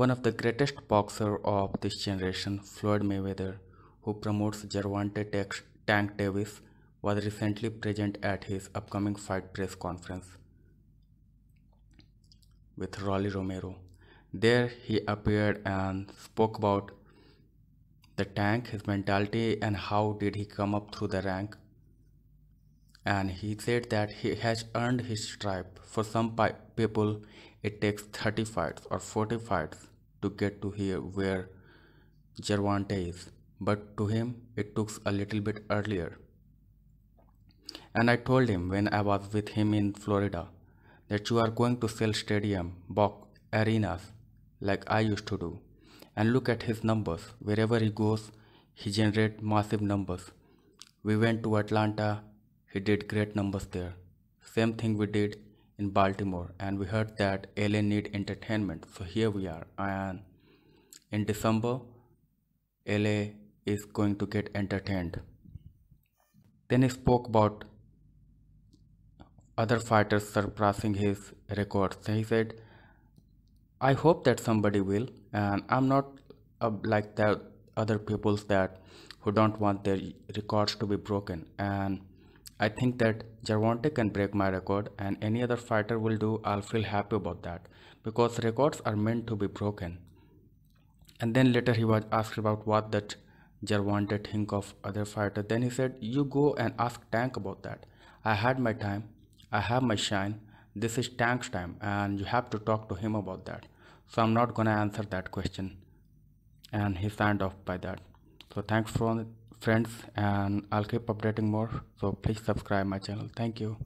One of the greatest boxers of this generation, Floyd Mayweather, who promotes Gervonta Tank Davis, was recently present at his upcoming fight press conference with Rolly Romero. There he appeared and spoke about the tank, his mentality and how did he come up through the rank and he said that he has earned his stripe. For some people, it takes 30 fights or 40 fights to get to here where Gervonta is, but to him, it took a little bit earlier. And I told him when I was with him in Florida that you are going to sell stadium, box, arenas like I used to do. And look at his numbers. Wherever he goes, he generates massive numbers. We went to Atlanta, he did great numbers there. Same thing we did in Baltimore, and we heard that LA need entertainment, so here we are. And in December, LA is going to get entertained. Then he spoke about other fighters surpassing his records. He said, "I hope that somebody will, and I'm not uh, like the other people's that who don't want their records to be broken." And I think that Gervonta can break my record and any other fighter will do, I'll feel happy about that because records are meant to be broken. And then later he was asked about what that Gervonta think of other fighter. Then he said, you go and ask Tank about that. I had my time, I have my shine, this is Tank's time and you have to talk to him about that. So I'm not gonna answer that question. And he signed off by that. So thanks for friends and I'll keep updating more so please subscribe my channel thank you